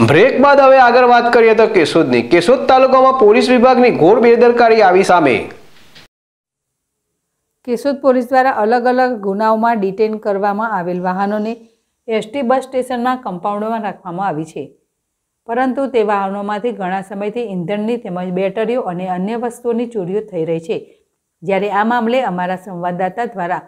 break બાદ હવે આગળ વાત કરીએ તો કેશોદની કેશોદ તાલુકામાં પોલીસ વિભાગની ઘોર બેદરકારી આવી સામે કેશોદ પોલીસ દ્વારા અલગ અલગ ગુનાઓમાં ડિટેન કરવામાં આવેલ વાહનોને એસટી બસ સ્ટેશનના કમ્પાઉન્ડમાં રાખવામાં આવી છે પરંતુ તે વાહનોમાંથી ઘણા સમયથી ઇંધણની તેમજ બેટરીઓ અને અન્ય વસ્તુઓની ચોરીઓ થઈ રહી છે જ્યારે આ મામલે અમારા સંવાદદાતા દ્વારા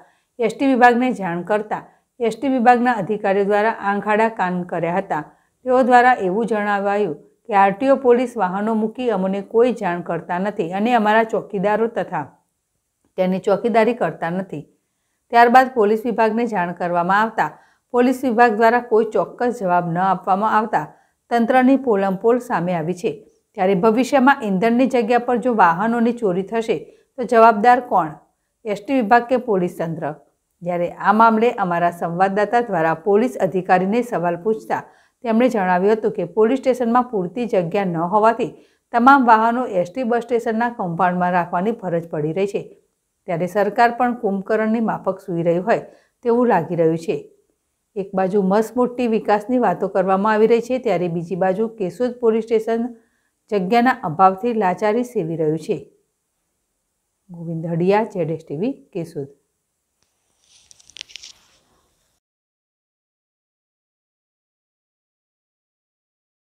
એસટી વિભાગને જાણ કરતા એસટી વિભાગના અધિકારીઓ દ્વારા આંખાડા કાન કર્યા હતા તેઓ દ્વારા એવું જણાવાયું કે આરટીઓ પોલીસ વાહનો મૂકી અમને કોઈ જાણ કરતા નથી અને અમારા ચોકીદારો તથા તેની ચોકીદારી કરતા નથી ત્યારબાદ પોલીસ વિભાગને જાણ કરવામાં આવતા પોલીસ વિભાગ દ્વારા કોઈ ચોક્કસ જવાબ ન આપવામાં આવતા તંત્રની પોલમપોલ સામે આવી છે ત્યારે ભવિષ્યમાં ઈંધણની જગ્યા પર જો વાહનોની ચોરી થશે તો જવાબદાર કોણ એસટી વિભાગ કે પોલીસ તંત્ર જ્યારે આ મામલે અમારા સંવાદદાતા દ્વારા પોલીસ અધિકારીને સવાલ પૂછતા તેમણે જણાવ્યું હતું કે પોલીસ સ્ટેશનમાં પૂરતી જગ્યા ન હોવાથી તમામ વાહનો એસટી બસ સ્ટેશનના કમ્પાઉન્ડમાં રાખવાની ફરજ પડી રહી છે ત્યારે સરકાર પણ કુંભકરણની માફક સૂઈ રહ્યું હોય તેવું લાગી રહ્યું છે એક બાજુ મસમુટ્ટી વિકાસની વાતો કરવામાં આવી રહી છે ત્યારે બીજી બાજુ કેશોદ પોલીસ સ્ટેશન જગ્યાના અભાવથી લાચારી સેવી રહ્યું છે ગોવિંદ હડિયા જેડેશ ટીવી કેશોદ